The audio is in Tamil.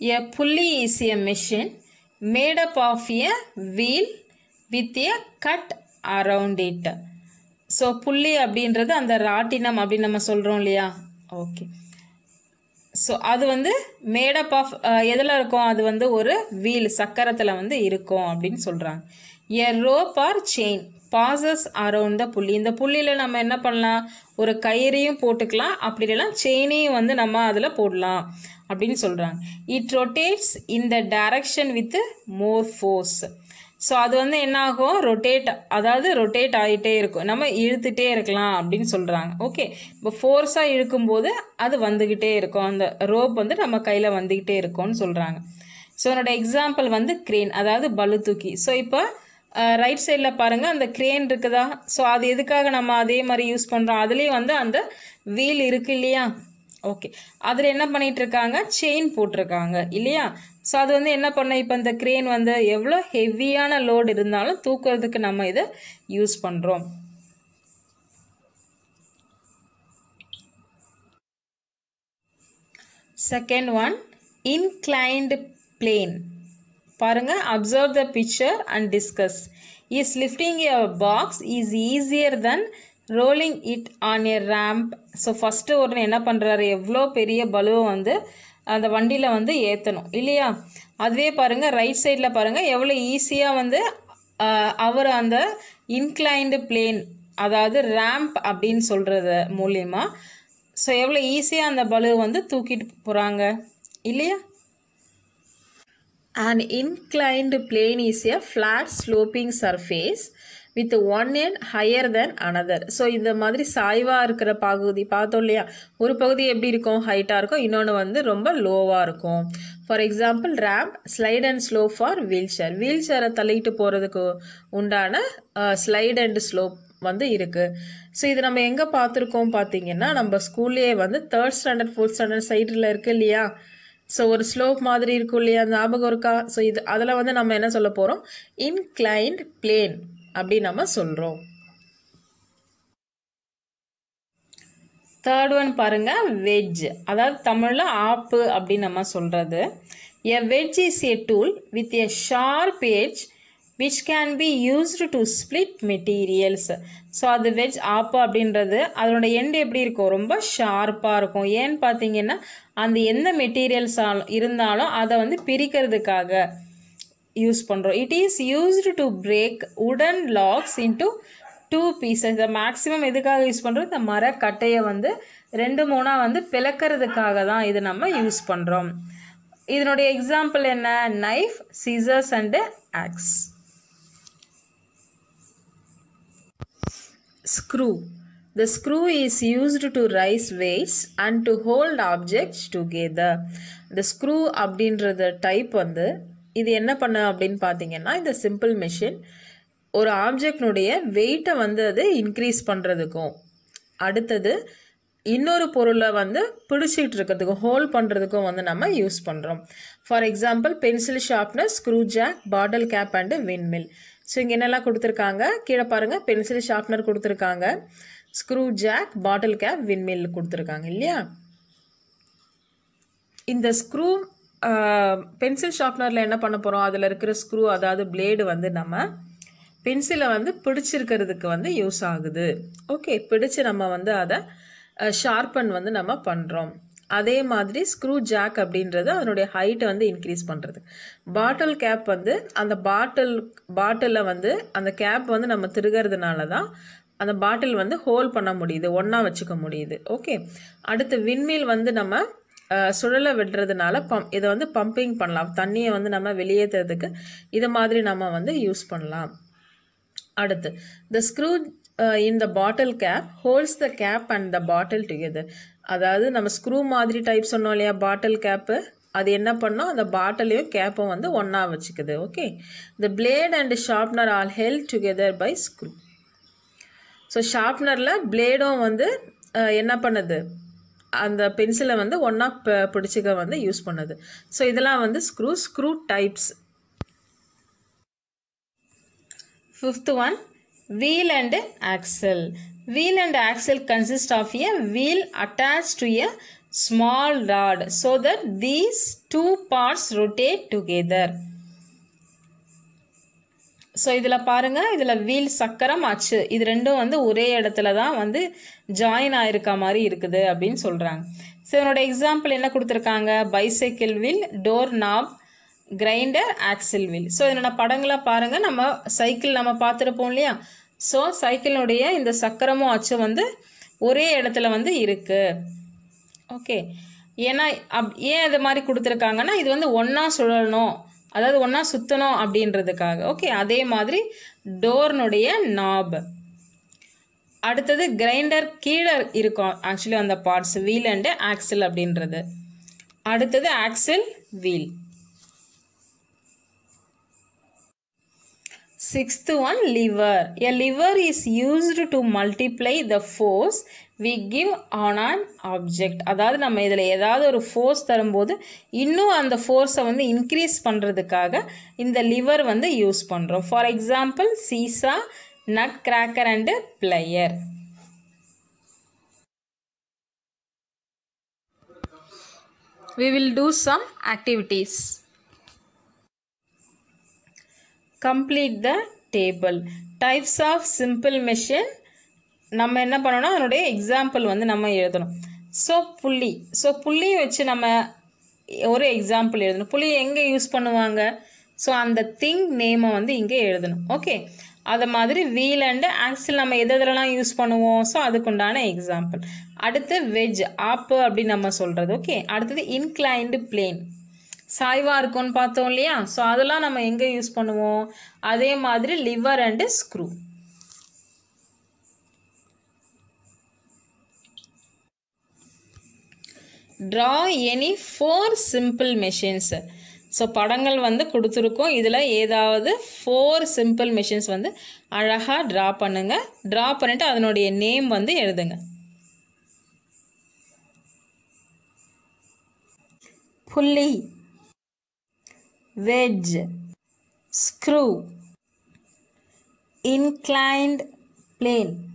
A pulley is a machine made up of a wheel with a cut around it. So புள்ளி அப்படின்றது அந்த ராட்டினம் அப்படின்னு நம்ம சொல்கிறோம் இல்லையா ஓகே ஸோ அது வந்து மேடப் ஆஃப் எதில் இருக்கும் அது வந்து ஒரு வீல் சக்கரத்தில் வந்து இருக்கும் அப்படின்னு சொல்கிறாங்க a rope or chain passes around the புள்ளி இந்த புள்ளியில் நம்ம என்ன பண்ணலாம் ஒரு கயிறையும் போட்டுக்கலாம் அப்படி இல்லைனா செயினையும் வந்து நம்ம அதில் போடலாம் அப்படின்னு சொல்கிறாங்க இட் ரொட்டேட்ஸ் இந்த direction with more force so அது வந்து என்னாகும் ரொட்டேட் அதாவது ரொட்டேட் ஆகிட்டே இருக்கும் நம்ம இழுத்துட்டே இருக்கலாம் அப்படின்னு சொல்கிறாங்க ஓகே இப்போ ஃபோர்ஸாக இழுக்கும்போது அது வந்துக்கிட்டே இருக்கும் அந்த ரோப் வந்து நம்ம கையில் வந்துக்கிட்டே இருக்கும்னு சொல்கிறாங்க ஸோ என்னோட எக்ஸாம்பிள் வந்து க்ரீன் அதாவது பளு தூக்கி ஸோ இப்போ ரைட் சைடில் பாருங்கள் அந்த க்ரேன் இருக்குதா ஸோ அது எதுக்காக நம்ம அதே மாதிரி யூஸ் பண்ணுறோம் அதுலேயும் வந்து அந்த வீல் இருக்குது இல்லையா ஓகே அதில் என்ன பண்ணிகிட்ருக்காங்க செயின் போட்டிருக்காங்க இல்லையா ஸோ அது வந்து என்ன பண்ண இப்போ இந்த க்ரேன் வந்து எவ்வளோ ஹெவியான லோடு இருந்தாலும் தூக்குறதுக்கு நம்ம இதை யூஸ் பண்ணுறோம் செகண்ட் ஒன் இன்க்ளைன்டு பிளேன் பாருங்கள் observe the picture and discuss is lifting a box is easier then rolling it on a ramp so first உடனே என்ன பண்ணுறாரு எவ்வளோ பெரிய பலுவை வந்து அந்த வண்டியில் வந்து ஏற்றணும் இல்லையா அதுவே பாருங்கள் ரைட் சைடில் பாருங்கள் எவ்வளோ ஈஸியாக வந்து அவர் அந்த இன்க்ளைண்டு பிளேன் அதாவது ரேம்ப் அப்படின்னு சொல்கிறது மூலியமாக ஸோ எவ்வளோ ஈஸியாக அந்த பலுவை வந்து தூக்கிட்டு போகிறாங்க இல்லையா An inclined plane is a flat sloping surface with one end higher then another so இந்த மாதிரி சாய்வாக இருக்கிற பகுதி பார்த்தோம் இல்லையா ஒரு பகுதி எப்படி இருக்கும் ஹைட்டாக இருக்கும் இன்னொன்று வந்து ரொம்ப லோவாக இருக்கும் for example ramp, slide and slope for wheelchair wheel சேரை போகிறதுக்கு உண்டான ஸ்லைட் அண்ட் ஸ்லோப் வந்து இருக்கு ஸோ இது நம்ம எங்கே பார்த்துருக்கோம் பார்த்தீங்கன்னா நம்ம ஸ்கூல்லேயே வந்து தேர்ட் ஸ்டாண்டர்ட் ஃபோர்த் ஸ்டாண்டர்ட் சைடில் இருக்குது இல்லையா ஸோ ஒரு ஸ்லோப் மாதிரி இருக்கும் இல்லையா ஞாபகம் இருக்கா ஸோ இது அதில் வந்து நம்ம என்ன சொல்ல போகிறோம் இன்க்ளைன்ட் பிளேன் அப்படி நம்ம சொல்கிறோம் தேர்ட் ஒன் பாருங்க வெஜ் அதாவது தமிழில் ஆப்பு அப்படின்னு நம்ம சொல்கிறது a wedge is a tool with a sharp edge which can be used to split materials so அது வெஜ் ஆப்பா அப்படின்றது அதனோட எண்டு எப்படி இருக்கும் ரொம்ப ஷார்ப்பாக இருக்கும் ஏன்னு பார்த்தீங்கன்னா அந்த எந்த மெட்டீரியல்ஸ் இருந்தாலும் அதை வந்து பிரிக்கிறதுக்காக யூஸ் பண்ணுறோம் it is used to break உடன் லாக்ஸ் இன்ட்டு டூ பீசஸ் இதை மேக்ஸிமம் எதுக்காக யூஸ் பண்ணுறோம் இந்த மரக்கட்டையை வந்து ரெண்டு மூணாக வந்து பிளக்கிறதுக்காக தான் இது நம்ம யூஸ் பண்ணுறோம் இதனுடைய எக்ஸாம்பிள் என்ன knife scissors and axe Screw. The screw is used to rise weights and to hold objects together. The screw அப்படின்றத டைப் வந்து இது என்ன பண்ண அப்படின்னு பார்த்தீங்கன்னா இந்த சிம்பிள் மிஷின் ஒரு ஆப்ஜெக்டினுடைய வெயிட்டை வந்து அது இன்க்ரீஸ் பண்ணுறதுக்கும் அடுத்தது இன்னொரு பொருளை வந்து பிடிச்சிட்டு இருக்கிறதுக்கும் ஹோல்ட் பண்ணுறதுக்கும் வந்து நம்ம யூஸ் பண்ணுறோம் for example pencil sharpener screw jack bottle cap and windmill so இங்கே என்னெல்லாம் கொடுத்துருக்காங்க கீழே பாருங்கள் பென்சில் ஷார்ப்னர் கொடுத்துருக்காங்க screw jack bottle cap windmill கொடுத்துருக்காங்க இல்லையா இந்த ஸ்க்ரூ பென்சில் ஷார்ப்னரில் என்ன பண்ண போகிறோம் அதில் இருக்கிற ஸ்க்ரூ அதாவது பிளேடு வந்து நம்ம பென்சிலை வந்து பிடிச்சிருக்கிறதுக்கு வந்து யூஸ் ஆகுது ஓகே பிடிச்சு நம்ம வந்து அதை ஷார்பன் வந்து நம்ம பண்ணுறோம் அதே மாதிரி ஸ்க்ரூ ஜாக் அப்படின்றது அதனுடைய ஹைட்டை வந்து இன்க்ரீஸ் பண்ணுறது பாட்டில் கேப் வந்து அந்த பாட்டில் பாட்டிலில் வந்து அந்த கேப் வந்து நம்ம திருகிறதுனால தான் அந்த பாட்டில் வந்து ஹோல் பண்ண முடியுது ஒன்றா வச்சுக்க முடியுது ஓகே அடுத்து விண்மீல் வந்து நம்ம சுழலை விடுறதுனால பம் இதை வந்து பம்பிங் பண்ணலாம் தண்ணியை வந்து நம்ம வெளியேற்றுறதுக்கு இது மாதிரி நம்ம வந்து யூஸ் பண்ணலாம் அடுத்து the screw in the bottle cap holds the cap and the bottle together அதாவது நம்ம ஸ்க்ரூ மாதிரி டைப் சொன்னோம் இல்லையா பாட்டில் கேப்பு அது என்ன பண்ணோம் அந்த பாட்டிலையும் கேப்பும் வந்து ஒன்றா வச்சுக்குது okay the blade and sharpener all help together by screw so ஷார்ப்னரில் பிளேடும் வந்து என்ன பண்ணுது அந்த பென்சிலை வந்து ஒன்றா பிடிச்சிக்க வந்து யூஸ் பண்ணுது ஸோ இதெல்லாம் வந்து screw screw types fifth one wheel and axle. Wheel and axle consist of a wheel attached to a small rod so that these two parts rotate together. So இதில் பாருங்கள் இதில் வீல் சக்கரம் அச்சு இது ரெண்டும் வந்து ஒரே இடத்துல தான் வந்து ஜாயின் ஆயிருக்க மாதிரி இருக்குது அப்படின்னு சொல்கிறாங்க ஸோ இதனோட எக்ஸாம்பிள் என்ன கொடுத்துருக்காங்க bicycle wheel door knob grinder axle wheel so என்னென்ன படங்களாக பாருங்கள் நம்ம சைக்கிள் நம்ம பார்த்துருப்போம் இல்லையா ஸோ சைக்கிளினுடைய இந்த சக்கரமும் அச்சு வந்து ஒரே இடத்துல வந்து இருக்குது ஓகே ஏன்னா அப் ஏன் இது மாதிரி கொடுத்துருக்காங்கன்னா இது வந்து ஒன்றா சுழலணும் அதாவது ஒன்றா சுற்றணும் அப்படின்றதுக்காக ஓகே அதே மாதிரி டோர்னுடைய நாப் அடுத்தது கிரைண்டர் கீழே இருக்கும் ஆக்சுவலி அந்த பார்ட்ஸ் வீல் அண்டு ஆக்சில் அப்படின்றது அடுத்தது axle wheel sixth one lever a lever is used to multiply the force we give on an object அதாவது நம்ம இதில் ஏதாவது ஒரு ஃபோர்ஸ் தரும்போது இன்னும் அந்த ஃபோர்ஸை வந்து இன்க்ரீஸ் பண்ணுறதுக்காக இந்த லிவர் வந்து யூஸ் பண்ணுறோம் for example seesaw nut cracker and plier we will do some activities complete the table types of simple machine நம்ம என்ன பண்ணணும் அதனுடைய எக்ஸாம்பிள் வந்து நம்ம எழுதணும் ஸோ புள்ளி ஸோ புள்ளி வச்சு நம்ம ஒரு எக்ஸாம்பிள் எழுதணும் புள்ளி எங்கே யூஸ் பண்ணுவாங்க ஸோ அந்த திங் நேமை வந்து இங்கே எழுதணும் ஓகே அதை மாதிரி வீல் அண்டு ஆக்சில் நம்ம எது எதெல்லாம் யூஸ் பண்ணுவோம் ஸோ அதுக்குண்டான எக்ஸாம்பிள் அடுத்து வெஜ் ஆப்பு அப்படின்னு நம்ம சொல்கிறது ஓகே அடுத்தது இன்க்ளைண்டு பிளேன் சாய்வாக இருக்கும்னு பார்த்தோம் இல்லையா ஸோ அதெல்லாம் நம்ம எங்கே யூஸ் பண்ணுவோம் அதே மாதிரி lever and screw draw any four simple machines so படங்கள் வந்து கொடுத்துருக்கோம் இதில் ஏதாவது ஃபோர் சிம்பிள் மெஷின்ஸ் வந்து அழகாக ட்ரா பண்ணுங்கள் ட்ரா பண்ணிவிட்டு அதனுடைய நேம் வந்து எழுதுங்க புள்ளி wedge screw inclined plane